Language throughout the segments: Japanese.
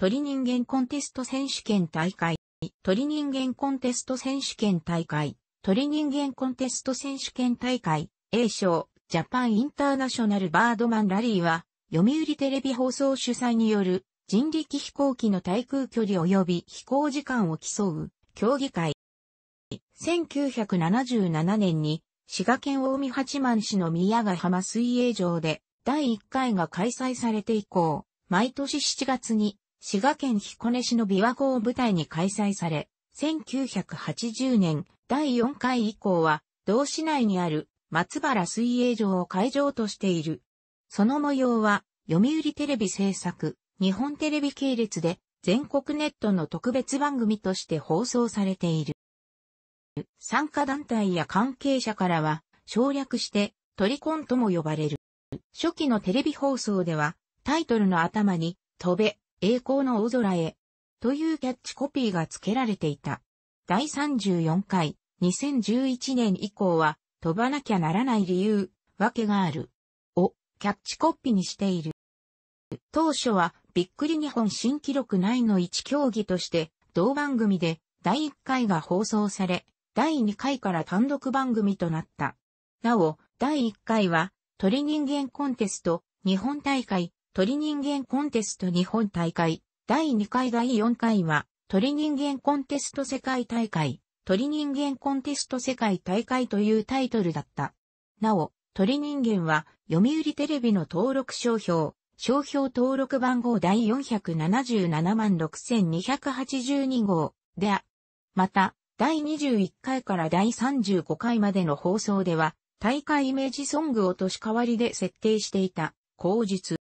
鳥人間コンテスト選手権大会、鳥人間コンテスト選手権大会、鳥人間コンテスト選手権大会、A 賞、ジャパンインターナショナルバードマンラリーは、読売テレビ放送主催による人力飛行機の対空距離及び飛行時間を競う競技会。1977年に滋賀県大海八幡市の宮ヶ浜水泳場で第1回が開催されて以降、毎年7月に滋賀県彦根市の琵琶湖を舞台に開催され、1980年第4回以降は、同市内にある松原水泳場を会場としている。その模様は、読売テレビ制作、日本テレビ系列で、全国ネットの特別番組として放送されている。参加団体や関係者からは、省略して、トリコンとも呼ばれる。初期のテレビ放送では、タイトルの頭に、飛べ、栄光の大空へ、というキャッチコピーが付けられていた。第34回、2011年以降は、飛ばなきゃならない理由、わけがある。を、キャッチコピーにしている。当初は、びっくり日本新記録内の1競技として、同番組で、第1回が放送され、第2回から単独番組となった。なお、第1回は、鳥人間コンテスト、日本大会、鳥人間コンテスト日本大会、第2回第4回は、鳥人間コンテスト世界大会、鳥人間コンテスト世界大会というタイトルだった。なお、鳥人間は、読売テレビの登録商標、商標登録番号第477万6282号であ、また、第21回から第35回までの放送では、大会イメージソングを年変わりで設定していた、口述。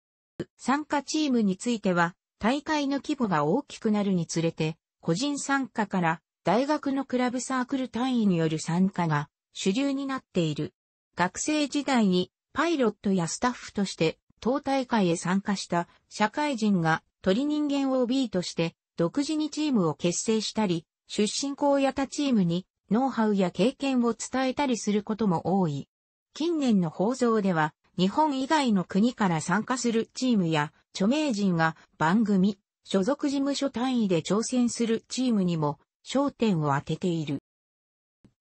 参加チームについては、大会の規模が大きくなるにつれて、個人参加から大学のクラブサークル単位による参加が主流になっている。学生時代にパイロットやスタッフとして党大会へ参加した社会人が鳥人間 OB として独自にチームを結成したり、出身校や他チームにノウハウや経験を伝えたりすることも多い。近年の放送では日本以外の国から参加するチームや、著名人が番組、所属事務所単位で挑戦するチームにも焦点を当てている。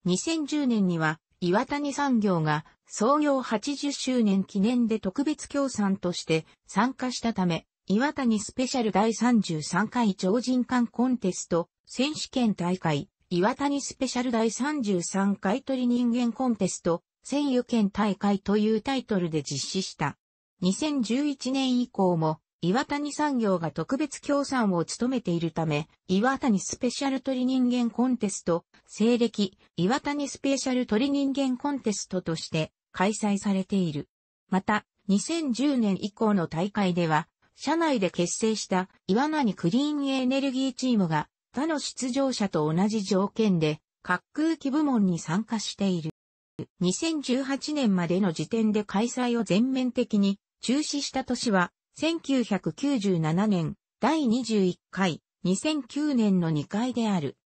2010年には岩谷産業が創業80周年記念で特別協賛として参加したため、岩谷スペシャル第33回超人間コンテスト選手権大会、岩谷スペシャル第33回鳥人間コンテスト戦油権大会というタイトルで実施した。2011年以降も、岩谷産業が特別協賛を務めているため、岩谷スペシャル鳥人間コンテスト、西暦、岩谷スペシャル鳥人間コンテストとして開催されている。また、2010年以降の大会では、社内で結成した岩谷クリーンエネルギーチームが他の出場者と同じ条件で、滑空機部門に参加している。2018年までの時点で開催を全面的に中止した年は、1997年第21回、2009年の2回である。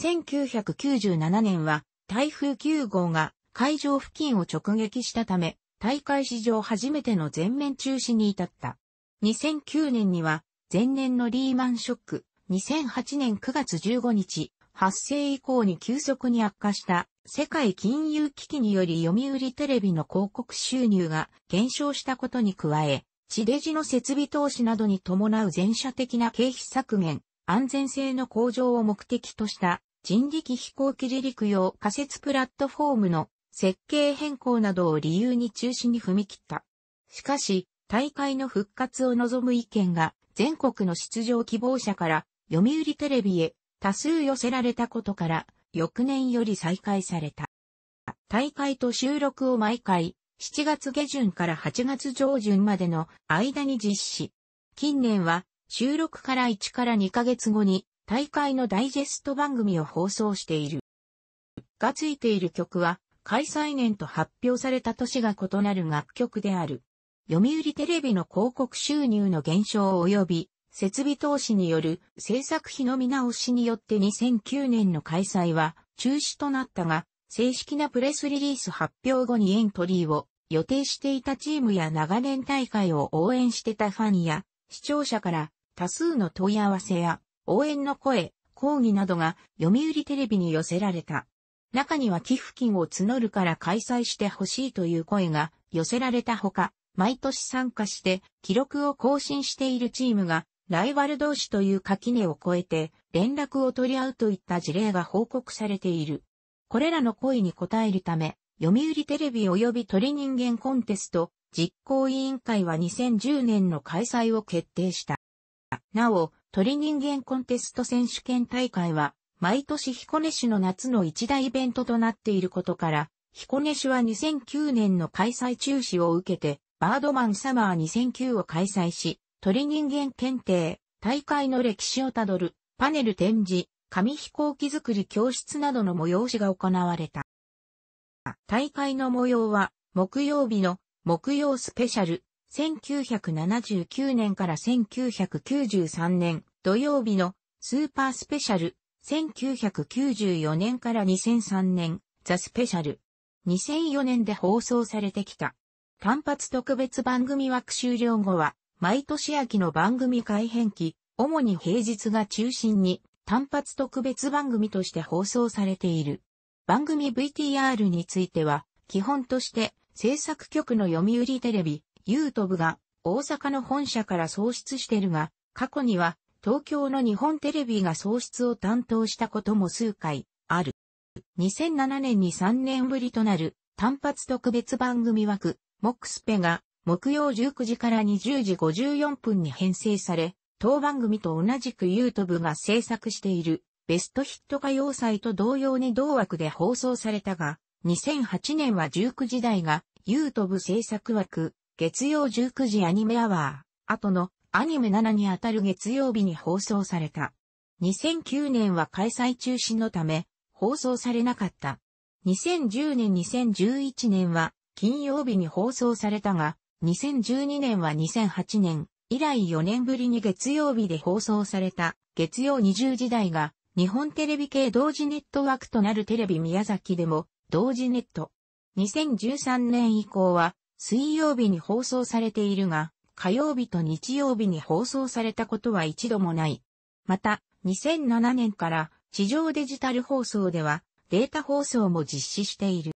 1997年は台風9号が会場付近を直撃したため、大会史上初めての全面中止に至った。2009年には前年のリーマンショック、2008年9月15日、発生以降に急速に悪化した世界金融危機により読売テレビの広告収入が減少したことに加え、地デジの設備投資などに伴う全社的な経費削減、安全性の向上を目的とした人力飛行機離陸用仮設プラットフォームの設計変更などを理由に中止に踏み切った。しかし、大会の復活を望む意見が全国の出場希望者から読売テレビへ多数寄せられたことから、翌年より再開された。大会と収録を毎回、7月下旬から8月上旬までの間に実施。近年は、収録から1から2ヶ月後に、大会のダイジェスト番組を放送している。がついている曲は、開催年と発表された年が異なる楽曲である。読売テレビの広告収入の減少及び設備投資による制作費の見直しによって2009年の開催は中止となったが、正式なプレスリリース発表後にエントリーを予定していたチームや長年大会を応援してたファンや視聴者から多数の問い合わせや応援の声、抗議などが読売テレビに寄せられた。中には寄付金を募るから開催してほしいという声が寄せられたほか、毎年参加して記録を更新しているチームがライバル同士という垣根を越えて連絡を取り合うといった事例が報告されている。これらの声に応えるため、読売テレビ及び鳥人間コンテスト実行委員会は2010年の開催を決定した。なお、鳥人間コンテスト選手権大会は、毎年彦根市の夏の一大イベントとなっていることから、彦根市は2009年の開催中止を受けて、バードマンサマー2009を開催し、鳥人間検定、大会の歴史をたどる、パネル展示、紙飛行機作り教室などの催しが行われた。大会の模様は、木曜日の木曜スペシャル、1979年から1993年、土曜日のスーパースペシャル、1994年から2003年、ザスペシャル、2004年で放送されてきた。単発特別番組枠終了後は、毎年秋の番組改編期、主に平日が中心に単発特別番組として放送されている。番組 VTR については、基本として制作局の読売テレビ、ユートブが大阪の本社から創出してるが、過去には東京の日本テレビが創出を担当したことも数回ある。2007年に3年ぶりとなる単発特別番組枠、モックスペが木曜19時から20時54分に編成され、当番組と同じくユートブが制作しているベストヒット歌謡祭と同様に同枠で放送されたが、2008年は19時台がユートブ制作枠、月曜19時アニメアワー、後のアニメ7にあたる月曜日に放送された。2009年は開催中止のため、放送されなかった。2010年2011年は金曜日に放送されたが、2012年は2008年以来4年ぶりに月曜日で放送された月曜20時台が日本テレビ系同時ネットワークとなるテレビ宮崎でも同時ネット。2013年以降は水曜日に放送されているが火曜日と日曜日に放送されたことは一度もない。また2007年から地上デジタル放送ではデータ放送も実施している。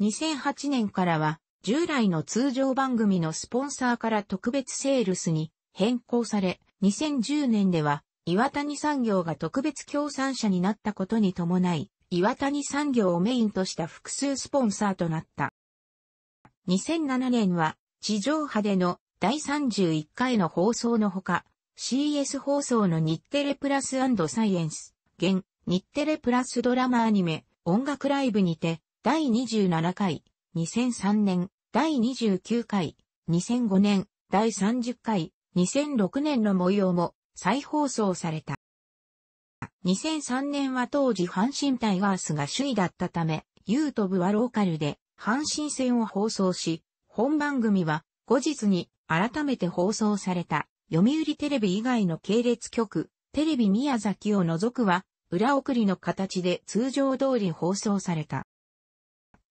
2008年からは従来の通常番組のスポンサーから特別セールスに変更され、2010年では岩谷産業が特別協賛者になったことに伴い、岩谷産業をメインとした複数スポンサーとなった。2007年は地上波での第31回の放送のほか、CS 放送の日テレプラスサイエンス、現日テレプラスドラマアニメ、音楽ライブにて、第27回、2003年、第29回、2005年、第30回、2006年の模様も再放送された。2003年は当時阪神タイガースが首位だったため、ユートブはローカルで阪神戦を放送し、本番組は後日に改めて放送された読売テレビ以外の系列局、テレビ宮崎を除くは裏送りの形で通常通り放送された。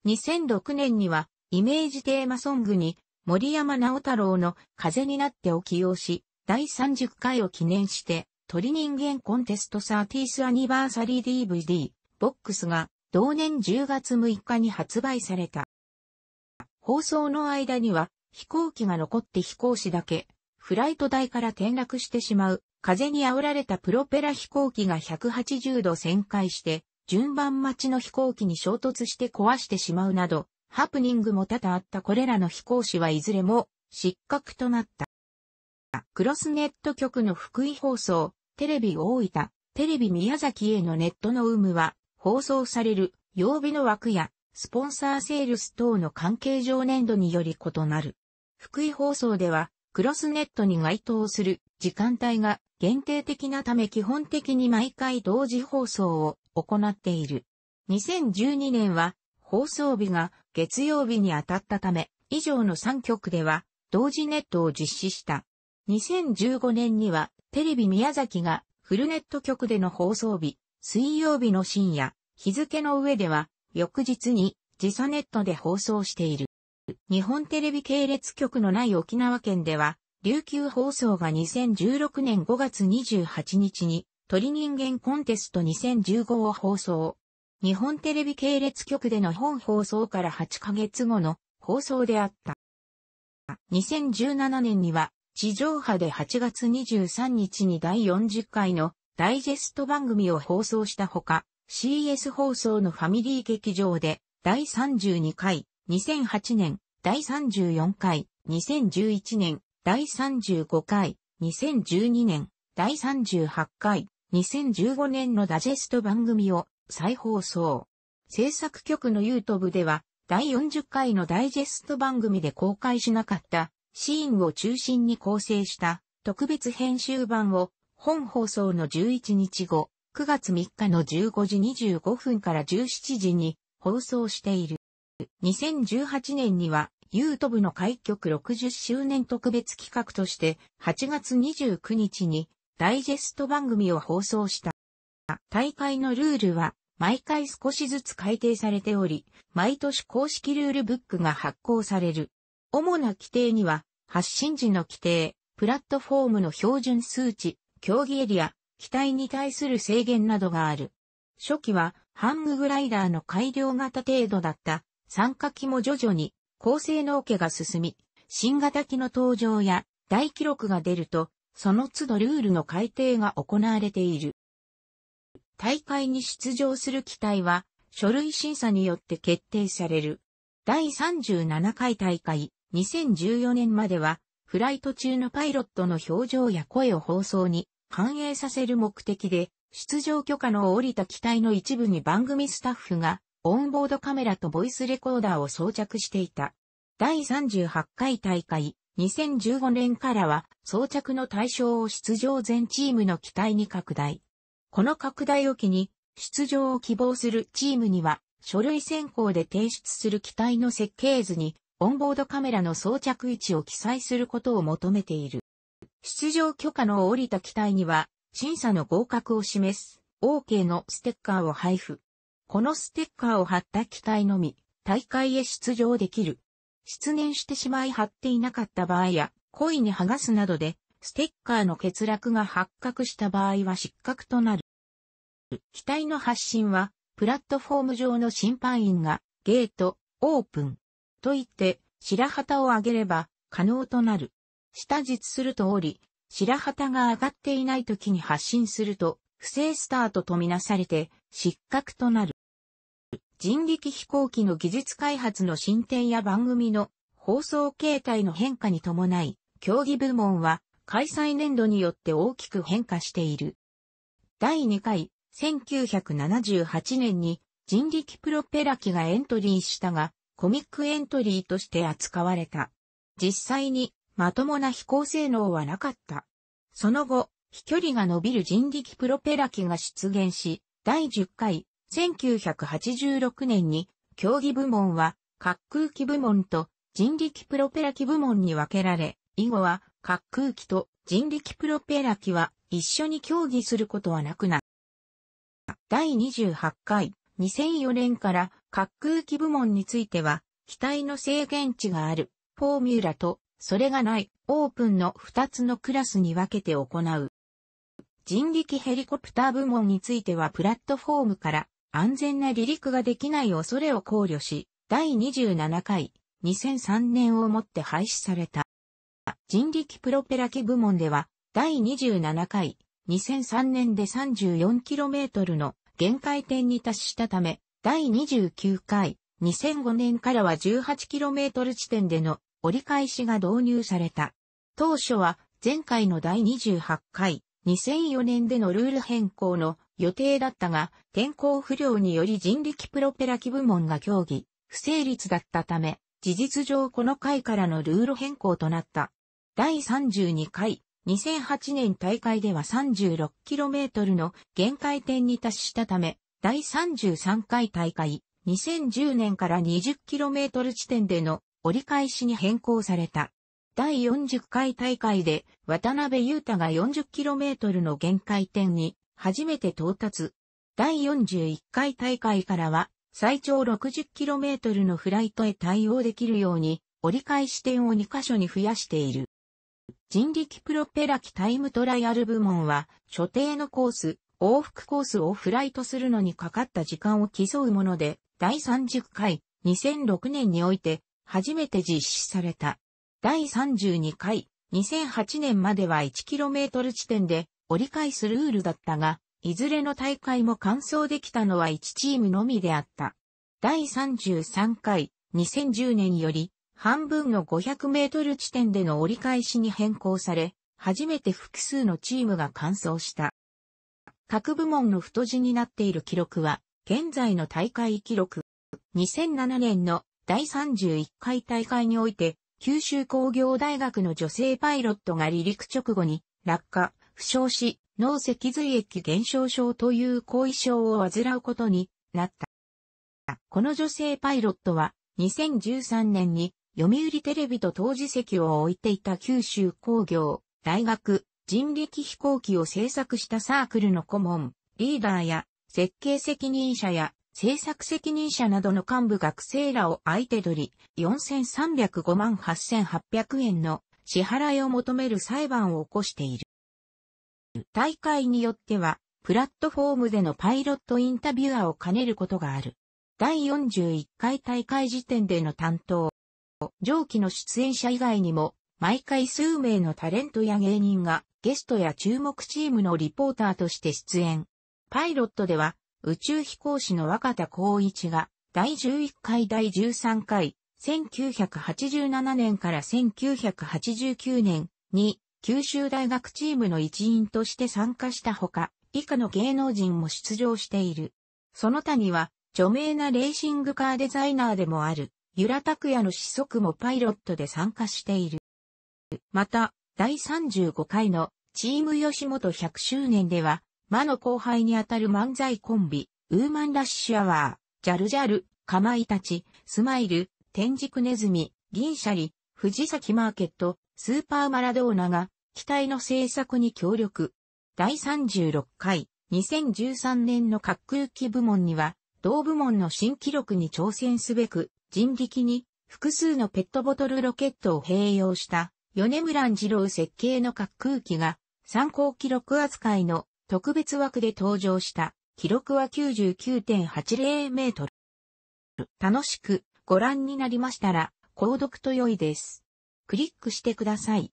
2006年にはイメージテーマソングに森山直太郎の風になってを起用し、第30回を記念して鳥人間コンテスト30アニバーサリー DVD ボックスが同年10月6日に発売された。放送の間には飛行機が残って飛行士だけ、フライト台から転落してしまう、風に煽られたプロペラ飛行機が180度旋回して、順番待ちの飛行機に衝突して壊してしまうなど、ハプニングも多々あったこれらの飛行士はいずれも失格となった。クロスネット局の福井放送、テレビ大分、テレビ宮崎へのネットの有無は放送される曜日の枠やスポンサーセールス等の関係上年度により異なる。福井放送ではクロスネットに該当する時間帯が限定的なため基本的に毎回同時放送を行っている。2012年は放送日が月曜日に当たったため、以上の3局では、同時ネットを実施した。2015年には、テレビ宮崎がフルネット局での放送日、水曜日の深夜、日付の上では、翌日に時差ネットで放送している。日本テレビ系列局のない沖縄県では、琉球放送が2016年5月28日に、鳥人間コンテスト2015を放送。日本テレビ系列局での本放送から8ヶ月後の放送であった。2017年には地上波で8月23日に第40回のダイジェスト番組を放送したほか、CS 放送のファミリー劇場で第32回、2008年、第34回、2011年、第35回、2012年、第38回、2015年のダジェスト番組を再放送。制作局の YouTube では、第40回のダイジェスト番組で公開しなかったシーンを中心に構成した特別編集版を本放送の11日後、9月3日の15時25分から17時に放送している。2018年には YouTube の開局60周年特別企画として8月29日にダイジェスト番組を放送した。大会のルールは毎回少しずつ改定されており、毎年公式ルールブックが発行される。主な規定には、発信時の規定、プラットフォームの標準数値、競技エリア、機体に対する制限などがある。初期は、ハンググライダーの改良型程度だった参加機も徐々に高性能化が進み、新型機の登場や大記録が出ると、その都度ルールの改定が行われている。大会に出場する機体は、書類審査によって決定される。第37回大会、2014年までは、フライト中のパイロットの表情や声を放送に反映させる目的で、出場許可の降りた機体の一部に番組スタッフが、オンボードカメラとボイスレコーダーを装着していた。第38回大会、2015年からは、装着の対象を出場全チームの機体に拡大。この拡大を機に、出場を希望するチームには、書類選考で提出する機体の設計図に、オンボードカメラの装着位置を記載することを求めている。出場許可の降りた機体には、審査の合格を示す OK のステッカーを配布。このステッカーを貼った機体のみ、大会へ出場できる。失念してしまい貼っていなかった場合や、故意に剥がすなどで、ステッカーの欠落が発覚した場合は失格となる。機体の発信は、プラットフォーム上の審判員が、ゲート、オープン、と言って、白旗を上げれば、可能となる。下実するとおり、白旗が上がっていない時に発信すると、不正スタートとみなされて、失格となる。人力飛行機の技術開発の進展や番組の放送形態の変化に伴い、競技部門は開催年度によって大きく変化している。第2回、1978年に人力プロペラ機がエントリーしたが、コミックエントリーとして扱われた。実際にまともな飛行性能はなかった。その後、飛距離が伸びる人力プロペラ機が出現し、第10回、1986年に、競技部門は、滑空機部門と人力プロペラ機部門に分けられ、以後は、滑空機と人力プロペラ機は一緒に競技することはなくなった。第28回2004年から滑空機部門については、機体の制限値があるフォーミュラとそれがないオープンの2つのクラスに分けて行う。人力ヘリコプター部門についてはプラットフォームから安全な離陸ができない恐れを考慮し、第27回2003年をもって廃止された。人力プロペラ機部門では、第27回、2003年で 34km の限界点に達したため、第29回、2005年からは 18km 地点での折り返しが導入された。当初は前回の第28回、2004年でのルール変更の予定だったが、天候不良により人力プロペラ機部門が協議、不成立だったため、事実上この回からのルール変更となった。第32回2008年大会では 36km の限界点に達したため、第33回大会2010年から 20km 地点での折り返しに変更された。第40回大会で渡辺優太が 40km の限界点に初めて到達。第41回大会からは最長 60km のフライトへ対応できるように折り返し点を2箇所に増やしている。人力プロペラ機タイムトライアル部門は、所定のコース、往復コースをフライトするのにかかった時間を競うもので、第30回、2006年において、初めて実施された。第32回、2008年までは 1km 地点で折り返すルールだったが、いずれの大会も完走できたのは1チームのみであった。第33回、2010年より、半分の500メートル地点での折り返しに変更され、初めて複数のチームが完走した。各部門の太字になっている記録は、現在の大会記録。2007年の第31回大会において、九州工業大学の女性パイロットが離陸直後に落下、負傷し、脳脊髄液減少症という後遺症を患うことになった。この女性パイロットは2013年に読売テレビと当時席を置いていた九州工業、大学、人力飛行機を制作したサークルの顧問、リーダーや設計責任者や制作責任者などの幹部学生らを相手取り、4305万8800円の支払いを求める裁判を起こしている。大会によっては、プラットフォームでのパイロットインタビュアーを兼ねることがある。第41回大会時点での担当。上記の出演者以外にも、毎回数名のタレントや芸人がゲストや注目チームのリポーターとして出演。パイロットでは、宇宙飛行士の若田光一が、第11回第13回、1987年から1989年に、九州大学チームの一員として参加したほか、以下の芸能人も出場している。その他には、著名なレーシングカーデザイナーでもある、由良拓也の子息もパイロットで参加している。また、第35回のチーム吉本100周年では、魔の後輩にあたる漫才コンビ、ウーマンラッシュアワー、ジャルジャル、かまいたち、スマイル、天竺ネズミ、銀シャリ、藤崎マーケット、スーパーマラドーナが、機体の制作に協力。第36回、2013年の滑空機部門には、同部門の新記録に挑戦すべく、人力に複数のペットボトルロケットを併用した米村二郎設計の滑空機が参考記録扱いの特別枠で登場した記録は99.80メートル。楽しくご覧になりましたら購読と良いです。クリックしてください。